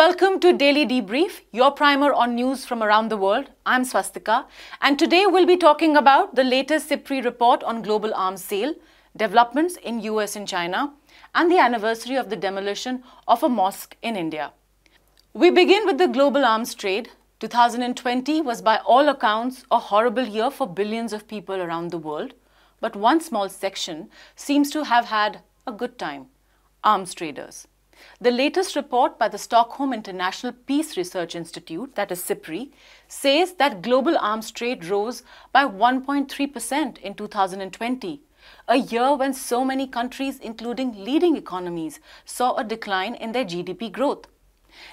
welcome to Daily Debrief, your primer on news from around the world. I'm Swastika, and today we'll be talking about the latest CIPRI report on global arms sale, developments in US and China, and the anniversary of the demolition of a mosque in India. We begin with the global arms trade. 2020 was by all accounts a horrible year for billions of people around the world, but one small section seems to have had a good time, arms traders. The latest report by the Stockholm International Peace Research Institute, that is CIPRI, says that global arms trade rose by 1.3% in 2020, a year when so many countries, including leading economies, saw a decline in their GDP growth.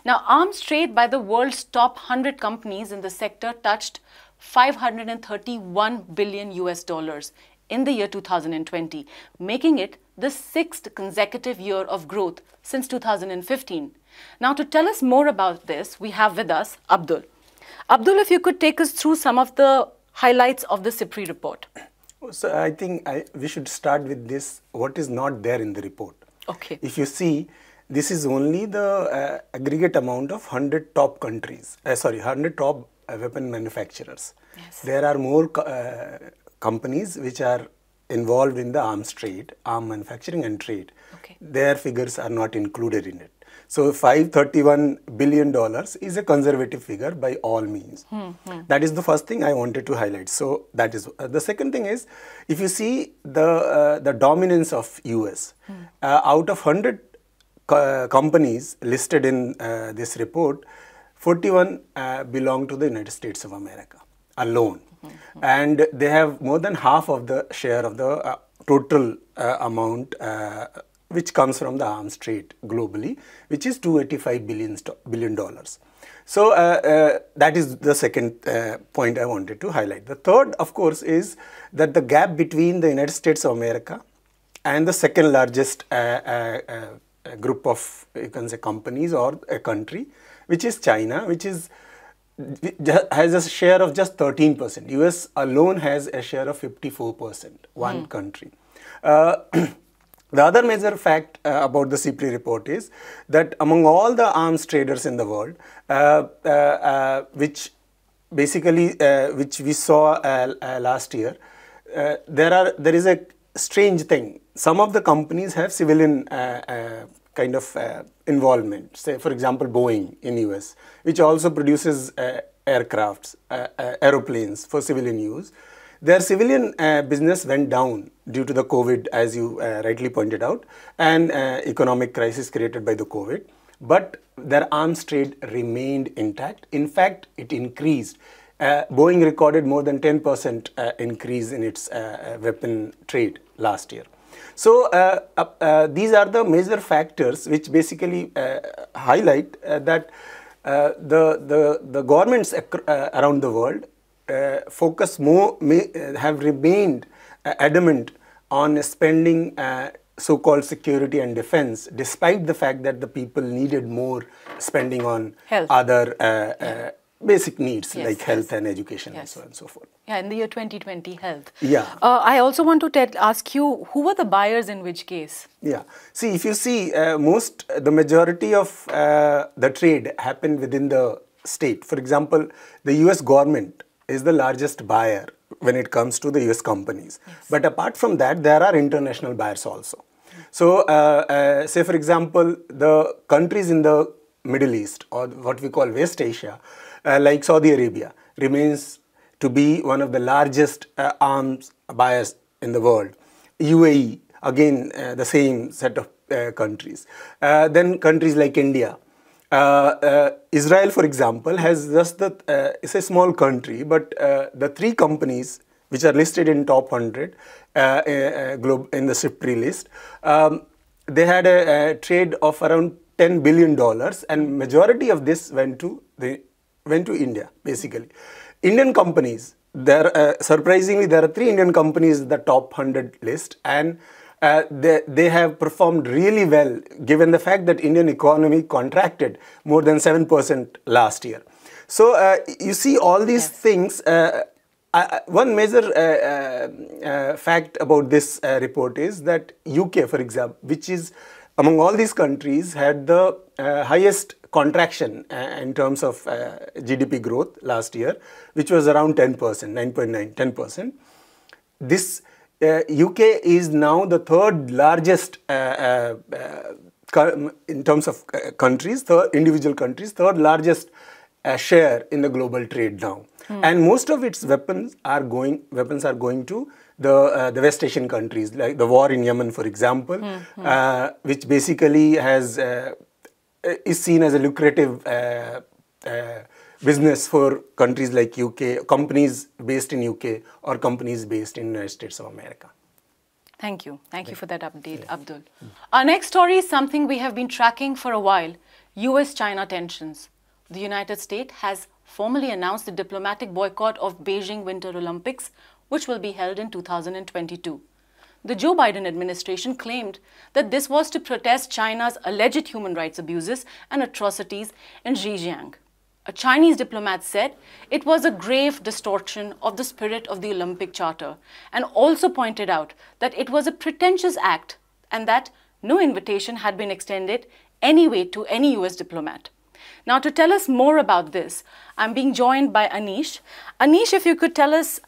Now, arms trade by the world's top 100 companies in the sector touched 531 billion US dollars in the year 2020, making it the sixth consecutive year of growth since 2015. Now, to tell us more about this, we have with us Abdul. Abdul, if you could take us through some of the highlights of the CIPRI report. Oh, so, I think I, we should start with this what is not there in the report. Okay. If you see, this is only the uh, aggregate amount of 100 top countries, uh, sorry, 100 top uh, weapon manufacturers. Yes. There are more uh, companies which are involved in the arms trade, arm manufacturing and trade, okay. their figures are not included in it. So 531 billion dollars is a conservative figure by all means. Hmm, hmm. That is the first thing I wanted to highlight. So that is uh, the second thing is if you see the uh, the dominance of US hmm. uh, out of 100 co uh, companies listed in uh, this report 41 uh, belong to the United States of America alone. -hmm. and they have more than half of the share of the uh, total uh, amount uh, which comes from the arms trade globally, which is 285 billion billion dollars. So uh, uh, that is the second point I wanted to highlight. The third, of course, is that the gap between the United States of America and the second largest group of you can say companies or a country, which is China, which is has a share of just 13%. US alone has a share of 54%, one mm. country. Uh, the other major fact uh, about the CIPRI report is that among all the arms traders in the world, uh, uh, uh which basically uh, which we saw last year, there are there is a strange thing. Some of the companies have civilian kind of uh, involvement. Say, for example, Boeing in US, which also produces uh, aircrafts, uh, uh, aeroplanes for civilian use. Their civilian uh, business went down due to the COVID, as you uh, rightly pointed out, and economic crisis created by the COVID. But their arms trade remained intact. In fact, it increased. Boeing recorded more than 10% increase in its weapon trade last year. So uh, uh, these are the major factors which basically uh, highlight uh, that uh, the, the, the governments around the world focus more, may, have remained adamant on spending so-called security and defense, despite the fact that the people needed more spending on Health. other uh, uh, basic needs yes, like health yes. and education yes. and so on and so forth. Yeah, in the year 2020, health. Yeah. Uh, I also want to tell, ask you, who were the buyers in which case? Yeah. See, if you see, uh, most, the majority of uh, the trade happened within the state. For example, the US government is the largest buyer when it comes to the US companies. But apart from that, there are international buyers also. So, uh, uh, say for example, the countries in the Middle East or what we call West Asia, uh, like Saudi Arabia remains to be one of the largest uh, arms buyers in the world. UAE, again, uh, the same set of uh, countries. Uh, then countries like India. Uh, Israel, for example, has just the, it's a small country, but the three companies which are listed in top 100 in the SIPRI list, um, they had a, a trade of around 10 billion dollars and majority of this went to the went to India, basically. Indian companies, there uh, surprisingly, there are three Indian companies in the top 100 list, and uh, they, they have performed really well given the fact that Indian economy contracted more than 7% last year. So uh, you see all these yes. things. Uh, uh one major uh, uh, fact about this report is that UK, for example, which is among all these countries had the uh, highest contraction uh, in terms of uh, GDP growth last year, which was around 10%, 9.9, 10%. This UK uh, is now the third largest uh, uh, in terms of countries, third, individual countries, third largest share in the global trade now. Hmm. And most of its weapons are going, weapons are going to the uh, the West Asian countries, like the war in Yemen, for example, mm -hmm. uh, which basically has uh, uh is seen as a lucrative uh, uh, business for countries like UK, companies based in UK or companies based in United States of America. Thank you. Thank yeah. you for that update, yeah. Abdul. Mm -hmm. Our next story is something we have been tracking for a while, US-China tensions. The United States has formally announced the diplomatic boycott of Beijing Winter Olympics which will be held in 2022. The Joe Biden administration claimed that this was to protest China's alleged human rights abuses and atrocities in Xinjiang. A Chinese diplomat said it was a grave distortion of the spirit of the Olympic Charter and also pointed out that it was a pretentious act and that no invitation had been extended anyway to any US diplomat. Now, to tell us more about this, I'm being joined by Anish. Anish, if you could tell us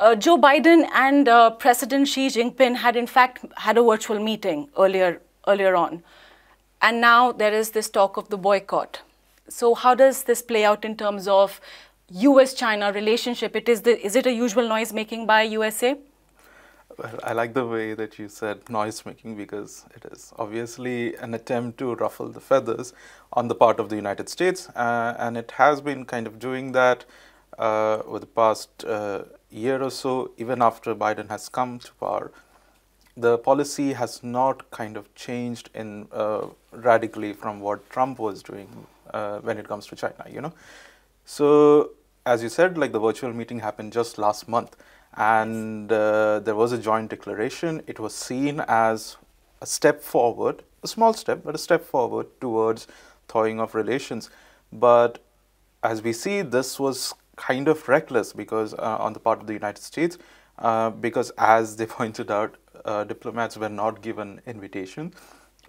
uh, Joe Biden and uh, President Xi Jinping had, in fact, had a virtual meeting earlier, earlier on. And now there is this talk of the boycott. So, how does this play out in terms of US China relationship? It is, the, is it a usual noise making by USA? Well, I like the way that you said noise making because it is obviously an attempt to ruffle the feathers on the part of the United States, uh, and it has been kind of doing that uh, over the past uh, year or so, even after Biden has come to power, the policy has not kind of changed in uh, radically from what Trump was doing uh, when it comes to China. You know, so as you said, like the virtual meeting happened just last month, and uh, there was a joint declaration. It was seen as a step forward, a small step, but a step forward towards thawing of relations. But as we see, this was kind of reckless because uh, on the part of the United States, uh, because as they pointed out, uh, diplomats were not given invitations.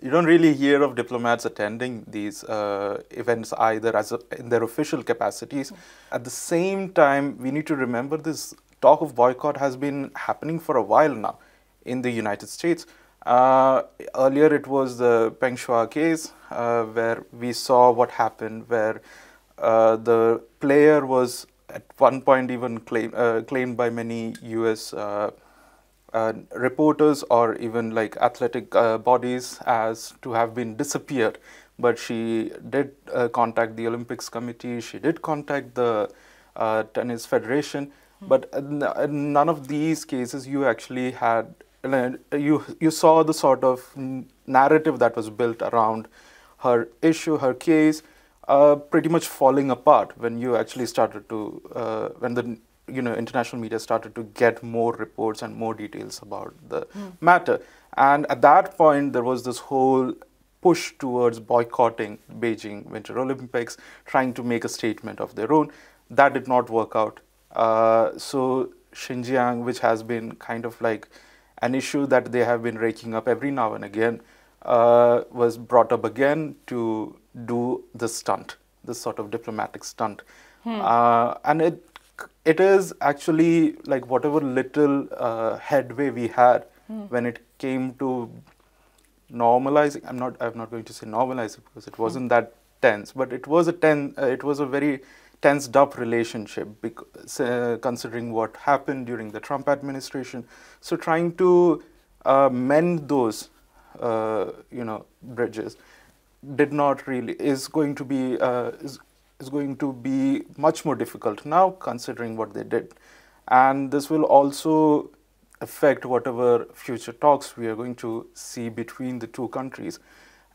You don't really hear of diplomats attending these events either as a, in their official capacities. Hmm. At the same time, we need to remember this talk of boycott has been happening for a while now in the United States. Uh, earlier, it was the Peng Shua case uh, where we saw what happened, where uh, the player was at one point even claim, uh, claimed by many US uh, uh, reporters or even like athletic uh, bodies as to have been disappeared. But she did uh, contact the Olympics committee, she did contact the uh, Tennis Federation, mm -hmm. but in, in none of these cases you actually had, you, you saw the sort of narrative that was built around her issue, her case, pretty much falling apart when you actually started to uh, when the you know international media started to get more reports and more details about the mm. matter and at that point there was this whole push towards boycotting beijing winter olympics trying to make a statement of their own that did not work out uh, so xinjiang which has been kind of like an issue that they have been raking up every now and again uh, was brought up again to do this stunt, this sort of diplomatic stunt. Hmm. Uh, and it it is actually like whatever little uh, headway we had hmm. when it came to normalizing. I'm not I'm not going to say normalizing because it hmm. wasn't hmm. that tense, but it was a ten uh, it was a very tensed up relationship because, uh, considering what happened during the Trump administration. So trying to uh, mend those uh, you know bridges did not really is going to be uh, is, is going to be much more difficult now considering what they did and this will also affect whatever future talks we are going to see between the two countries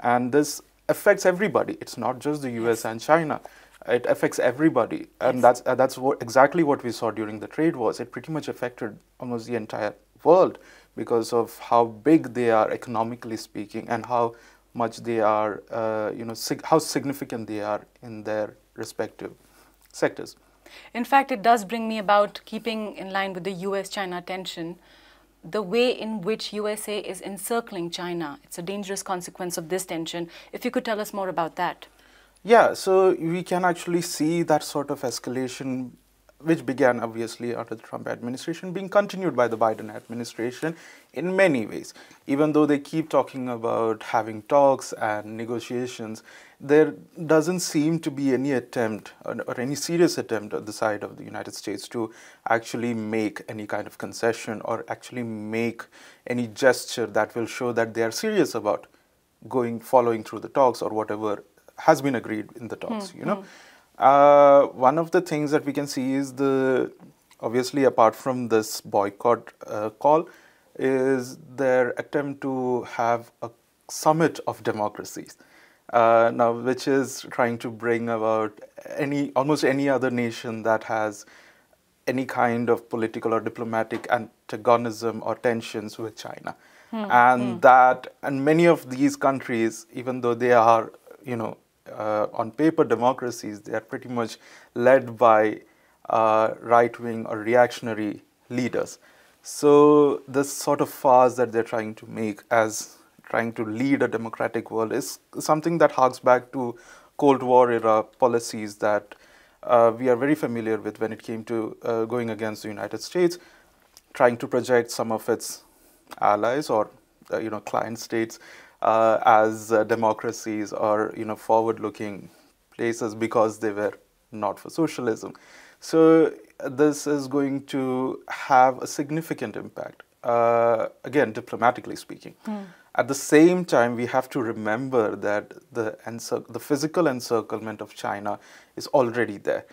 and this affects everybody it's not just the US yes. and China it affects everybody and yes. that's uh, that's what exactly what we saw during the trade wars it pretty much affected almost the entire world because of how big they are economically speaking and how much they are, uh, you know, sig how significant they are in their respective sectors. In fact, it does bring me about keeping in line with the US-China tension, the way in which USA is encircling China. It's a dangerous consequence of this tension. If you could tell us more about that. Yeah, so we can actually see that sort of escalation which began obviously after the Trump administration, being continued by the Biden administration in many ways. Even though they keep talking about having talks and negotiations, there doesn't seem to be any attempt or any serious attempt on the side of the United States to actually make any kind of concession or actually make any gesture that will show that they are serious about going following through the talks or whatever has been agreed in the talks, mm -hmm. you know. Mm -hmm uh, one of the things that we can see is the obviously apart from this boycott uh, call is their attempt to have a summit of democracies uh, now which is trying to bring about any almost any other nation that has any kind of political or diplomatic antagonism or tensions with China hmm, and hmm. that and many of these countries even though they are you know uh, on paper democracies, they are pretty much led by uh, right wing or reactionary leaders. So, this sort of farce that they're trying to make as trying to lead a democratic world is something that harks back to Cold War era policies that uh, we are very familiar with when it came to uh, going against the United States, trying to project some of its allies or uh, you know client states uh, as uh, democracies or you know forward-looking places because they were not for socialism. So uh, this is going to have a significant impact. Uh, again, diplomatically speaking. Mm. At the same time, we have to remember that the, the physical encirclement of China is already there.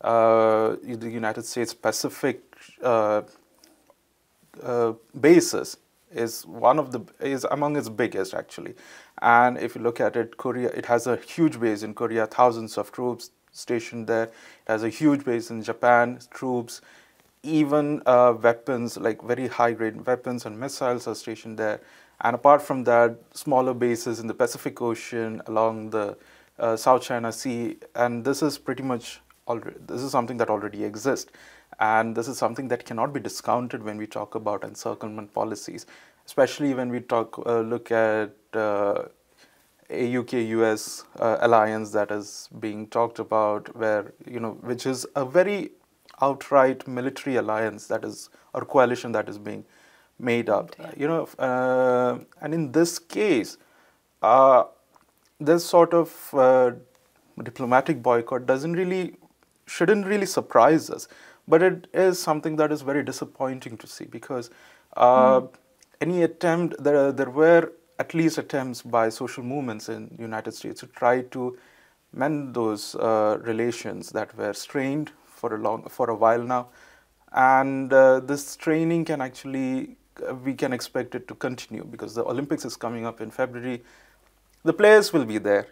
Uh, the United States Pacific uh, basis is one of the is among its biggest actually and if you look at it korea it has a huge base in korea thousands of troops stationed there it has a huge base in japan troops even uh, weapons like very high grade weapons and missiles are stationed there and apart from that smaller bases in the pacific ocean along the uh, south china sea and this is pretty much already this is something that already exists and this is something that cannot be discounted when we talk about encirclement policies, especially when we talk uh, look at uh, a UK-US uh, alliance that is being talked about, where you know, which is a very outright military alliance that is or coalition that is being made up. Yeah. You know, uh, and in this case, uh, this sort of uh, diplomatic boycott doesn't really shouldn't really surprise us but it is something that is very disappointing to see because uh, mm. any attempt, there, there were at least attempts by social movements in the United States to try to mend those uh, relations that were strained for a long for a while now and uh, this training can actually uh, we can expect it to continue because the olympics is coming up in february the players will be there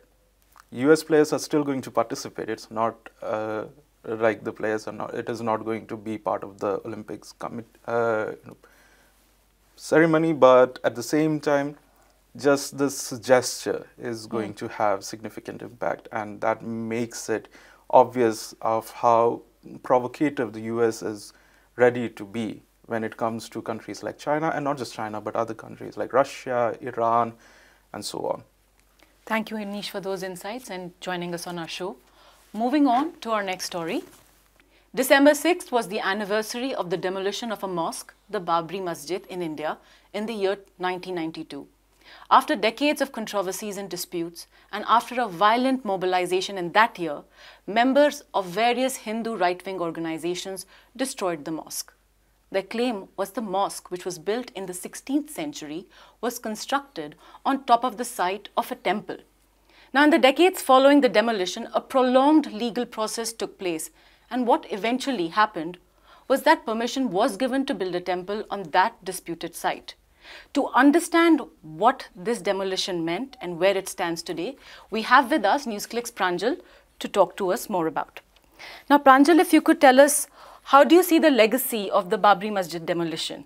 us players are still going to participate it's not uh, like the players are not, it is not going to be part of the Olympics commit, uh, ceremony, but at the same time, just this gesture is hmm. going mm. to have significant impact, and that makes it obvious of how provocative the US is ready to be when it comes to countries like China, and not just China, but other countries like Russia, Iran, and so on. Thank you, Anish, for those insights and joining us on our show. Moving on to our next story. December 6th was the anniversary of the demolition of a mosque, the Babri Masjid in India, in the year 1992. After decades of controversies and disputes, and after a violent mobilization in that year, members of various Hindu right wing organizations destroyed the mosque. Their claim was the mosque, which was built in the 16th century, was constructed on top of the site of a temple. Now, in the decades following the demolition, a prolonged legal process took place, and what eventually happened was that permission was given to build a temple on that disputed site. To understand what this demolition meant and where it stands today, we have with us NewsClick's Pranjal to talk to us more about. Now, Pranjal, if you could tell us, how do you see the legacy of the Babri Masjid demolition?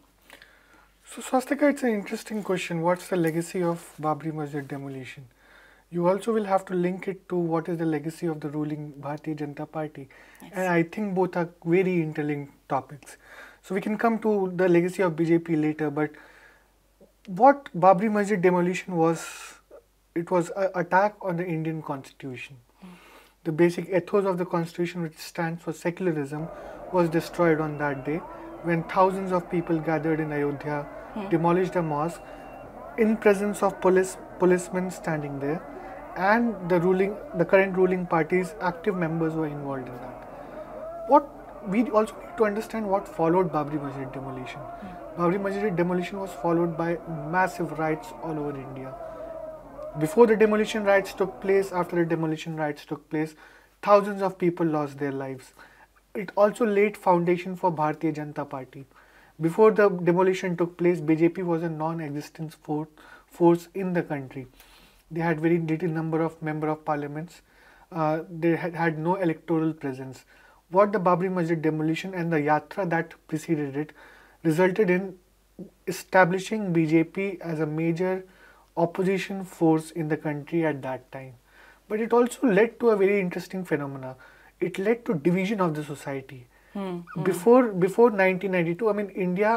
So, Swastika, it's an interesting question. What's the legacy of Babri Masjid demolition? you also will have to link it to what is the legacy of the ruling Bharatiya Janata Party. Yes. And I think both are very interlinked topics. So we can come to the legacy of BJP later, but what Babri Masjid demolition was, it was an attack on the Indian constitution. Mm. The basic ethos of the constitution, which stands for secularism, was destroyed on that day when thousands of people gathered in Ayodhya, mm. demolished a mosque in presence of police, policemen standing there and the ruling, the current ruling party's active members were involved in that. What we also need to understand what followed Babri Masjid demolition. Mm. Babri Masjid demolition was followed by massive riots all over India. Before the demolition riots took place, after the demolition riots took place, thousands of people lost their lives. It also laid foundation for Bharatiya Janata Party. Before the demolition took place, BJP was a non-existent force in the country they had very little number of member of parliaments. Uh, they had, had no electoral presence. What the Babri Masjid demolition and the yatra that preceded it resulted in establishing BJP as a major opposition force in the country at that time. But it also led to a very interesting phenomena. It led to division of the society. Mm -hmm. Before before 1992, I mean India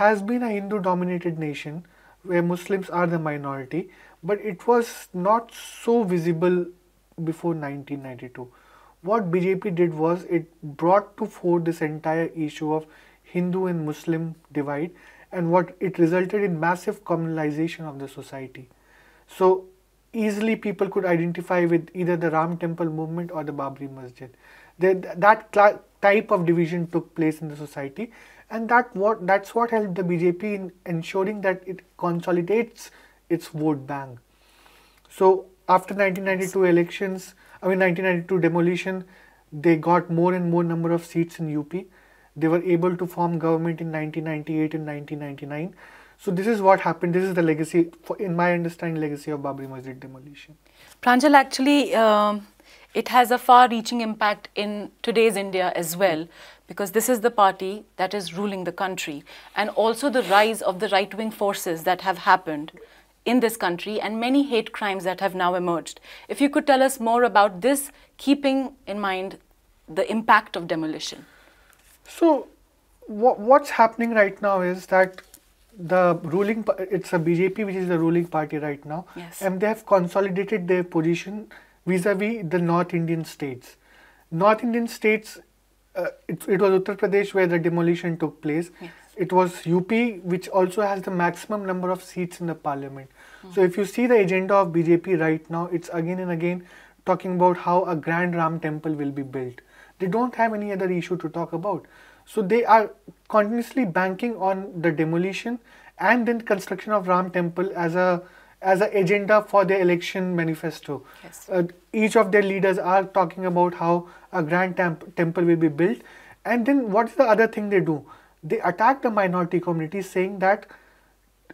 has been a Hindu dominated nation where Muslims are the minority, but it was not so visible before 1992. What BJP did was it brought to fore this entire issue of Hindu and Muslim divide and what it resulted in massive communalization of the society. So easily people could identify with either the Ram temple movement or the Babri Masjid. that type of division took place in the society and that what that's what helped the BJP in ensuring that it consolidates its vote bank. So after 1992 elections, I mean 1992 demolition, they got more and more number of seats in UP. They were able to form government in 1998 and 1999. So this is what happened. This is the legacy, in my understanding, legacy of Babri Masjid demolition. Pranjal, actually, um, it has a far-reaching impact in today's India as well, because this is the party that is ruling the country, and also the rise of the right-wing forces that have happened in this country and many hate crimes that have now emerged. If you could tell us more about this, keeping in mind the impact of demolition. So, what's happening right now is that the ruling, it's a BJP which is the ruling party right now, yes. and they have consolidated their position vis-a-vis the North Indian states. North Indian states, uh, it, it, was Uttar Pradesh where the demolition took place. Yes. It was UP, which also has the maximum number of seats in the parliament. Mm. So if you see the agenda of BJP right now, it's again and again talking about how a grand Ram temple will be built. They don't have any other issue to talk about. So they are continuously banking on the demolition and then construction of Ram temple as a as an agenda for their election manifesto. Yes. Uh, each of their leaders are talking about how a grand temp temple will be built. And then what is the other thing they do? They attack the minority community saying that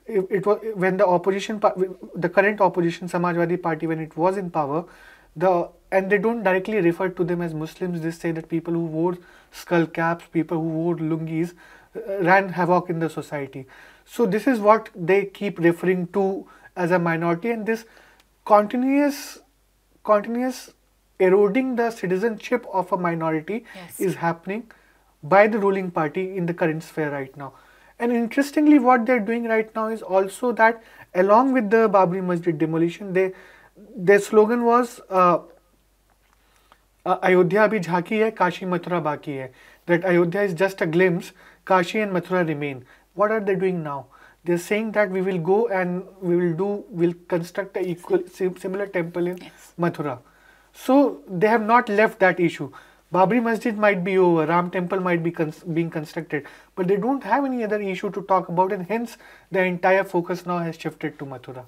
it, it was when the opposition, the current opposition Samajwadi party, when it was in power, the and they don't directly refer to them as Muslims. They say that people who wore skull caps, people who wore lungis, uh, ran havoc in the society. So this is what they keep referring to as a minority and this continuous continuous eroding the citizenship of a minority yes. is happening by the ruling party in the current sphere right now. And interestingly, what they're doing right now is also that along with the Babri Masjid demolition, they their slogan was uh, uh Ayodhya abhi jhaki hai, Kashi Mathura baki hai. That Ayodhya is just a glimpse, Kashi and Mathura remain. What are they doing now? they're saying that we will go and we will do, we'll construct a equal similar temple in yes. Mathura. So they have not left that issue. Babri Masjid might be over, Ram Temple might be cons being constructed, but they don't have any other issue to talk about, and hence the entire focus now has shifted to Mathura.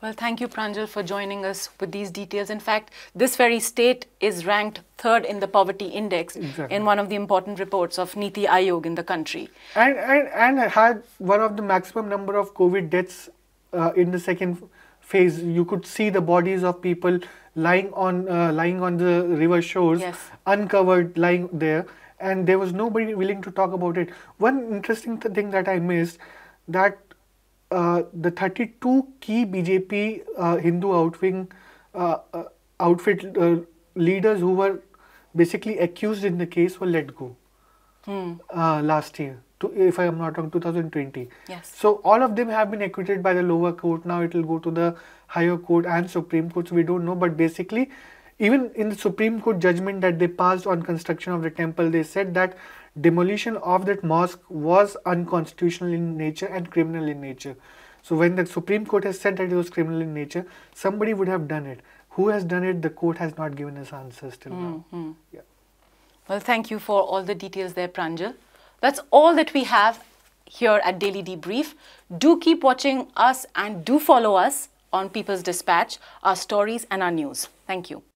Well, thank you, Pranjal, for joining us with these details. In fact, this very state is ranked third in the poverty index exactly. in one of the important reports of Niti Aayog in the country. And, and, and had one of the maximum number of COVID deaths uh, in the second phase. You could see the bodies of people lying on, uh, lying on the river shores, yes. uncovered, lying there. And there was nobody willing to talk about it. One interesting th thing that I missed that uh, the 32 key BJP uh, Hindu outwing uh, outfit leaders who were basically accused in the case were let go hmm. last year. To, if I am not wrong, 2020. Yes. So all of them have been acquitted by the lower court. Now it will go to the higher court and Supreme Court. So we don't know, but basically even in the Supreme Court judgment that they passed on construction of the temple, they said that demolition of that mosque was unconstitutional in nature and criminal in nature. So when the Supreme Court has said that it was criminal in nature, somebody would have done it. Who has done it? The court has not given us answers till mm -hmm. now. Mm-hmm. Yeah. Well, thank you for all the details there, Pranjal. That's all that we have here at Daily Debrief. Do keep watching us and do follow us on People's Dispatch, our stories and our news. Thank you.